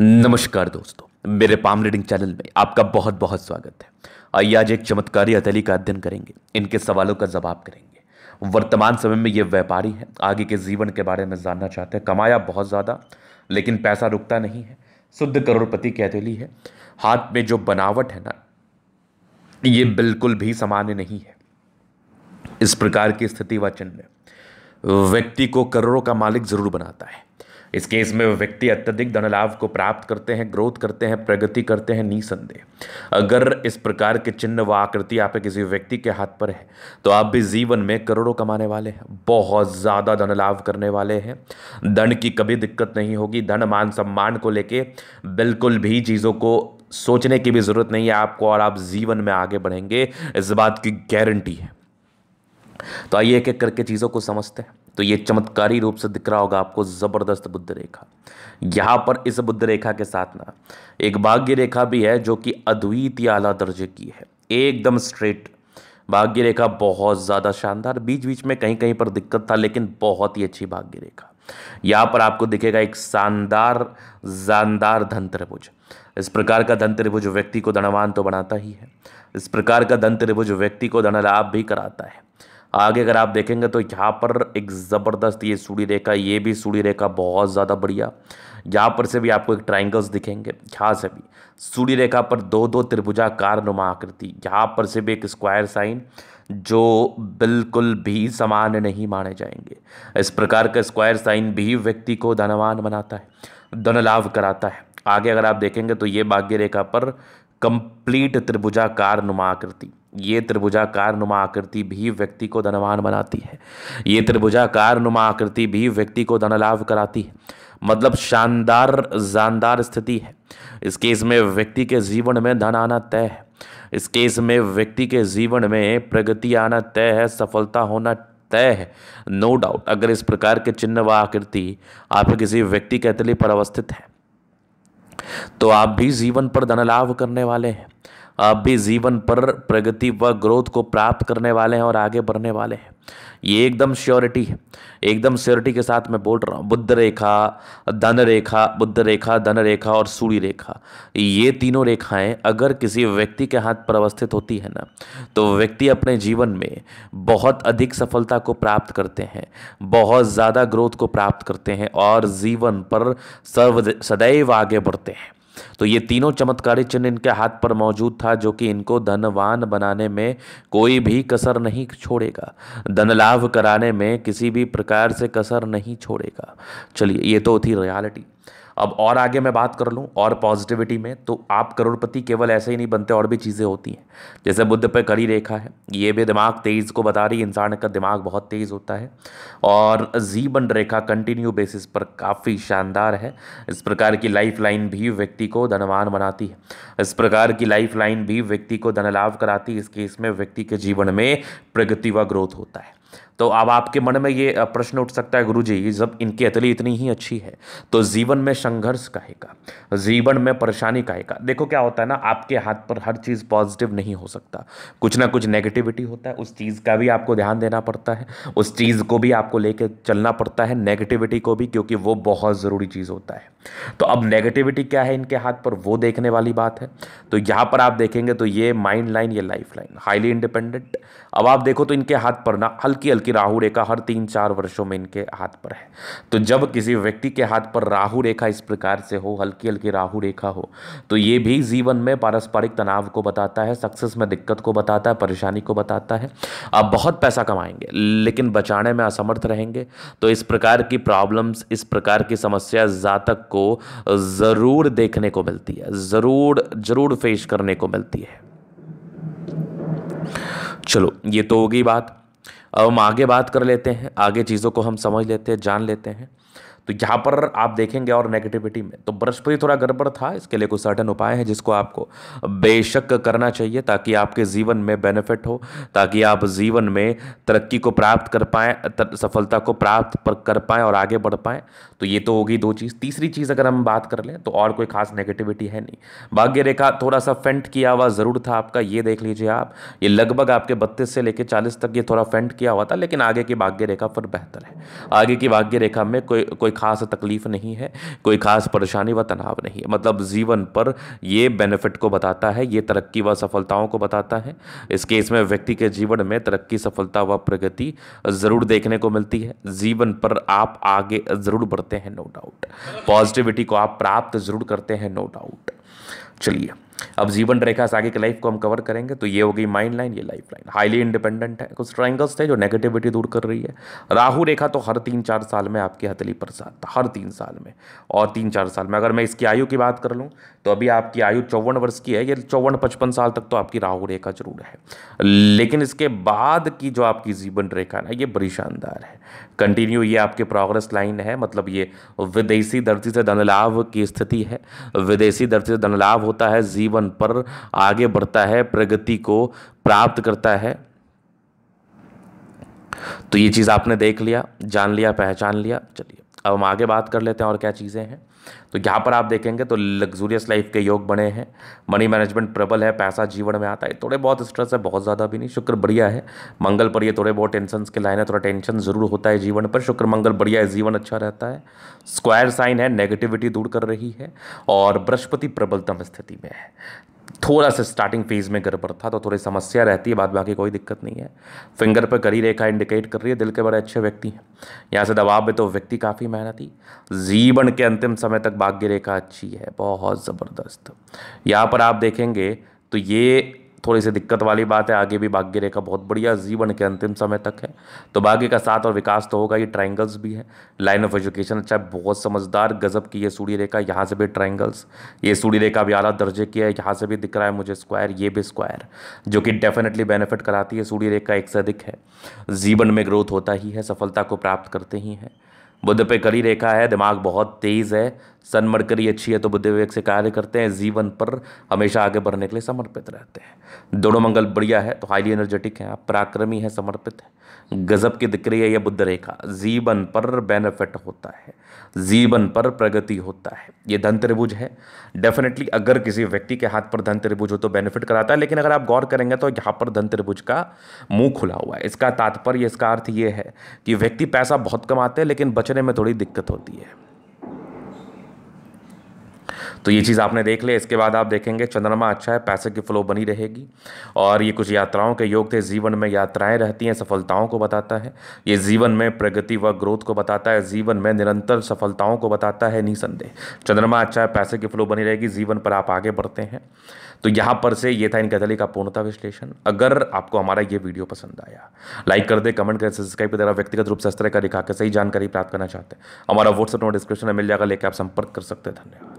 नमस्कार दोस्तों मेरे पाम रीडिंग चैनल में आपका बहुत बहुत स्वागत है आइए आज एक चमत्कारी हथेली का अध्ययन करेंगे इनके सवालों का जवाब करेंगे वर्तमान समय में ये व्यापारी है आगे के जीवन के बारे में जानना चाहते हैं कमाया बहुत ज़्यादा लेकिन पैसा रुकता नहीं है शुद्ध करोड़पति की हथेली है हाथ में जो बनावट है ना ये बिल्कुल भी सामान्य नहीं है इस प्रकार की स्थिति व चिन्ह व्यक्ति को करोड़ों का मालिक ज़रूर बनाता है इस केस में वह व्यक्ति अत्यधिक धनलाभ को प्राप्त करते हैं ग्रोथ करते हैं प्रगति करते हैं निसंदेह अगर इस प्रकार के चिन्ह व आकृति आपके किसी व्यक्ति के हाथ पर है तो आप भी जीवन में करोड़ों कमाने वाले हैं बहुत ज़्यादा धन लाभ करने वाले हैं धन की कभी दिक्कत नहीं होगी धन मान सम्मान को लेके बिल्कुल भी चीज़ों को सोचने की भी ज़रूरत नहीं है आपको और आप जीवन में आगे बढ़ेंगे इस बात की गारंटी है तो आइए एक एक करके चीज़ों को समझते हैं तो ये चमत्कारी रूप से दिख रहा होगा आपको ज़बरदस्त बुद्ध रेखा यहाँ पर इस बुद्ध रेखा के साथ ना एक भाग्य रेखा भी है जो कि अद्वितीय आला दर्जे की है एकदम स्ट्रेट भाग्य रेखा बहुत ज़्यादा शानदार बीच बीच में कहीं कहीं पर दिक्कत था लेकिन बहुत ही अच्छी भाग्य रेखा यहाँ पर आपको दिखेगा एक शानदार जानदार धन त्रिभुज इस प्रकार का धन त्रिभुज व्यक्ति को धनवान तो बनाता ही है इस प्रकार का धन त्रिभुज व्यक्ति को धन लाभ भी कराता है आगे अगर आप देखेंगे तो यहाँ पर एक ज़बरदस्त ये सूढ़ी रेखा ये भी सूढ़ी रेखा बहुत ज़्यादा बढ़िया यहाँ पर से भी आपको एक ट्राइंगल्स दिखेंगे यहाँ से भी सूढ़ी रेखा पर दो दो त्रिभुजा कार नुमा आकृति यहाँ पर से भी एक स्क्वायर साइन जो बिल्कुल भी समान नहीं माने जाएंगे इस प्रकार का स्क्वायर साइन भी व्यक्ति को धनवान बनाता है धन लाभ कराता है आगे अगर आप देखेंगे तो ये भाग्य रेखा पर कंप्लीट त्रिभुजाकार नुमा आकृति ये त्रिभुजाकार नुमा आकृति भी व्यक्ति को धनवान बनाती है ये त्रिभुजाकार नुमा आकृति भी व्यक्ति को धन लाभ कराती है मतलब शानदार जानदार स्थिति है इस केस में व्यक्ति के जीवन में धन आना तय है इस केस में व्यक्ति के जीवन में प्रगति आना तय है सफलता होना तय है नो डाउट अगर इस प्रकार के चिन्ह व आकृति आप किसी व्यक्ति के अतली पर अवस्थित है तो आप भी जीवन पर धन लाभ करने वाले हैं आप भी जीवन पर प्रगति व ग्रोथ को प्राप्त करने वाले हैं और आगे बढ़ने वाले हैं ये एकदम श्योरिटी है एकदम श्योरिटी के साथ मैं बोल रहा हूँ बुद्ध रेखा धन रेखा बुद्ध रेखा धन रेखा और सूर्य रेखा ये तीनों रेखाएं अगर किसी व्यक्ति के हाथ पर अवस्थित होती है ना तो व्यक्ति अपने जीवन में बहुत अधिक सफलता को प्राप्त करते हैं बहुत ज़्यादा ग्रोथ को प्राप्त करते हैं और जीवन पर सर्व सदैव आगे बढ़ते हैं तो ये तीनों चमत्कारी चिन्ह इनके हाथ पर मौजूद था जो कि इनको धनवान बनाने में कोई भी कसर नहीं छोड़ेगा धन लाभ कराने में किसी भी प्रकार से कसर नहीं छोड़ेगा चलिए ये तो थी रियालिटी अब और आगे मैं बात कर लूँ और पॉजिटिविटी में तो आप करोड़पति केवल ऐसे ही नहीं बनते और भी चीज़ें होती हैं जैसे बुद्ध पर कड़ी रेखा है ये भी दिमाग तेज़ को बता रही इंसान का दिमाग बहुत तेज़ होता है और जीवन रेखा कंटिन्यू बेसिस पर काफ़ी शानदार है इस प्रकार की लाइफ लाइन भी व्यक्ति को धनवान बनाती है इस प्रकार की लाइफ लाइन भी व्यक्ति को धन लाभ कराती है इस केस में व्यक्ति के जीवन में प्रगति व ग्रोथ होता है तो अब आपके मन में ये प्रश्न उठ सकता है गुरु जी जब इनकी अतली इतनी ही अच्छी है तो जीवन में संघर्ष कहेगा जीवन में परेशानी कहेगा देखो क्या होता है ना आपके हाथ पर हर चीज़ पॉजिटिव नहीं हो सकता कुछ ना कुछ नेगेटिविटी होता है उस चीज़ का भी आपको ध्यान देना पड़ता है उस चीज़ को भी आपको लेकर चलना पड़ता है नेगेटिविटी को भी क्योंकि वो बहुत ज़रूरी चीज़ होता है तो अब नेगेटिविटी क्या है इनके हाथ पर वो देखने वाली बात है तो यहाँ पर आप देखेंगे तो ये माइंड लाइन ये लाइफ लाइन हाईली इंडिपेंडेंट अब आप देखो तो इनके हाथ पर ना हल्की हल्की की राहु रेखा हर तीन चार वर्षों में इनके हाथ पर है तो जब किसी व्यक्ति के हाथ पर राहु रेखा इस प्रकार से हो हल्की हल्की राहु रेखा हो तो ये भी जीवन में पारस्परिक तनाव को बताता है सक्सेस में दिक्कत को बताता है परेशानी को बताता है आप बहुत पैसा कमाएंगे लेकिन बचाने में असमर्थ रहेंगे तो इस प्रकार की प्रॉब्लम्स इस प्रकार की समस्या जातक को ज़रूर देखने को मिलती है ज़रूर ज़रूर फेस करने को मिलती है चलो ये तो होगी बात हम आगे बात कर लेते हैं आगे चीज़ों को हम समझ लेते हैं जान लेते हैं तो यहाँ पर आप देखेंगे और नेगेटिविटी में तो बृहस्पति थोड़ा गड़बड़ था इसके लिए कुछ सर्टन उपाय हैं जिसको आपको बेशक करना चाहिए ताकि आपके जीवन में बेनिफिट हो ताकि आप जीवन में तरक्की को प्राप्त कर पाएँ सफलता को प्राप्त कर पाएँ और आगे बढ़ पाएँ तो ये तो होगी दो चीज़ तीसरी चीज़ अगर हम बात कर लें तो और कोई खास नेगेटिविटी है नहीं भाग्य रेखा थोड़ा सा फेंट किया हुआ ज़रूर था आपका ये देख लीजिए आप ये लगभग आपके बत्तीस से लेकर चालीस तक ये थोड़ा फेंट किया हुआ था लेकिन आगे की भाग्य रेखा पर बेहतर है आगे की भाग्य रेखा में कोई कोई खास तकलीफ़ नहीं है कोई खास परेशानी व तनाव नहीं है मतलब जीवन पर ये बेनिफिट को बताता है ये तरक्की व सफलताओं को बताता है इस केस में व्यक्ति के जीवन में तरक्की सफलता व प्रगति ज़रूर देखने को मिलती है जीवन पर आप आगे ज़रूर बढ़ते हैं नो डाउट पॉजिटिविटी को आप प्राप्त ज़रूर करते हैं नो डाउट चलिए अब जीवन रेखा से आगे की लाइफ को हम कवर करेंगे तो ये गई माइंड लाइन ये लाइफ लाइन हाईली इंडिपेंडेंट है कुछ ट्राइंगल्स थे जो नेगेटिविटी दूर कर रही है राहु रेखा तो हर तीन चार साल में आपकी हथली पर साथ हर तीन साल में और तीन चार साल में अगर मैं इसकी आयु की बात कर लूँ तो अभी आपकी आयु चौवन वर्ष की है ये चौवन पचपन साल तक तो आपकी राहु रेखा जरूर है लेकिन इसके बाद की जो आपकी जीवन रेखा है ये बड़ी शानदार है कंटिन्यू ये आपके प्रोग्रेस लाइन है मतलब ये विदेशी धरती से धनलाभ की स्थिति है विदेशी धरती से धनलाभ होता है जीवन पर आगे बढ़ता है प्रगति को प्राप्त करता है तो ये चीज़ आपने देख लिया जान लिया पहचान लिया चलिए अब हम आगे बात कर लेते हैं और क्या चीज़ें हैं तो यहाँ पर आप देखेंगे तो लग्जूरियस लाइफ के योग बने हैं मनी मैनेजमेंट प्रबल है पैसा जीवन में आता है थोड़े बहुत स्ट्रेस है बहुत ज़्यादा भी नहीं शुक्र बढ़िया है मंगल पर ये थोड़े बहुत टेंशन के लाइन है थोड़ा टेंशन ज़रूर होता है जीवन पर शुक्र मंगल बढ़िया है जीवन अच्छा रहता है स्क्वायर साइन है नेगेटिविटी दूर कर रही है और बृहस्पति प्रबलतम स्थिति में है थोड़ा सा स्टार्टिंग फेज़ में गड़बड़ था तो थोड़ी समस्या रहती है बाद बाकी कोई दिक्कत नहीं है फिंगर पर करी रेखा इंडिकेट कर रही है दिल के बड़े अच्छे व्यक्ति हैं यहाँ से दबाव में तो व्यक्ति काफ़ी मेहनती जीवन के अंतिम समय तक भाग्य रेखा अच्छी है बहुत ज़बरदस्त यहाँ पर आप देखेंगे तो ये थोड़ी सी दिक्कत वाली बात है आगे भी भाग्य रेखा बहुत बढ़िया जीवन के अंतिम समय तक है तो भाग्य का साथ और विकास तो होगा ये ट्राइंगल्स भी अच्छा है लाइन ऑफ एजुकेशन अच्छा बहुत समझदार गजब की ये सूर्य रेखा यहाँ से भी ट्राइंगल्स ये सूर्य रेखा भी आला दर्जे की है यहाँ से भी दिख रहा है मुझे स्क्वायर ये भी स्क्वायर जो कि डेफिनेटली बेनिफिट कराती है सूर्य रेखा एक से अधिक है जीवन में ग्रोथ होता ही है सफलता को प्राप्त करते ही हैं बुद्ध पे करी रेखा है दिमाग बहुत तेज़ है सनमरकरी अच्छी है तो बुद्ध विवेक से कार्य करते हैं जीवन पर हमेशा आगे बढ़ने के लिए समर्पित रहते हैं दोनों मंगल बढ़िया है तो हाईली एनर्जेटिक हैं आप पराक्रमी हैं समर्पित हैं गजब की दिक्री है यह बुद्ध रेखा जीवन पर बेनिफिट होता है जीवन पर प्रगति होता है ये धन त्रिभुज है डेफिनेटली अगर किसी व्यक्ति के हाथ पर धन त्रिभुज हो तो बेनिफिट कराता है लेकिन अगर आप गौर करेंगे तो यहाँ पर धन त्रिभुज का मुंह खुला हुआ है इसका तात्पर्य इसका अर्थ ये है कि व्यक्ति पैसा बहुत कमाते हैं लेकिन बचने में थोड़ी दिक्कत होती है तो ये चीज़ आपने देख लिया इसके बाद आप देखेंगे चंद्रमा अच्छा है पैसे की फ्लो बनी रहेगी और ये कुछ यात्राओं के योग थे जीवन में यात्राएं रहती हैं सफलताओं को बताता है ये जीवन में प्रगति व ग्रोथ को बताता है जीवन में निरंतर सफलताओं को बताता है निसंदेह चंद्रमा अच्छा है पैसे की फ्लो बनी रहेगी जीवन पर आप आगे बढ़ते हैं तो यहाँ पर से ये था इन गजली का पूर्णता विश्लेषण अगर आपको हमारा ये वीडियो पसंद आया लाइक कर दे कमेंट कर सब्सक्राइब कर देगा व्यक्तिगत रूप से इस तरह का दिखा के सही जानकारी प्राप्त करना चाहते हैं हमारा व्हाट्सअप नोट डिस्क्रिप्शन में मिल जाएगा लेकर आप संपर्क कर सकते हैं धन्यवाद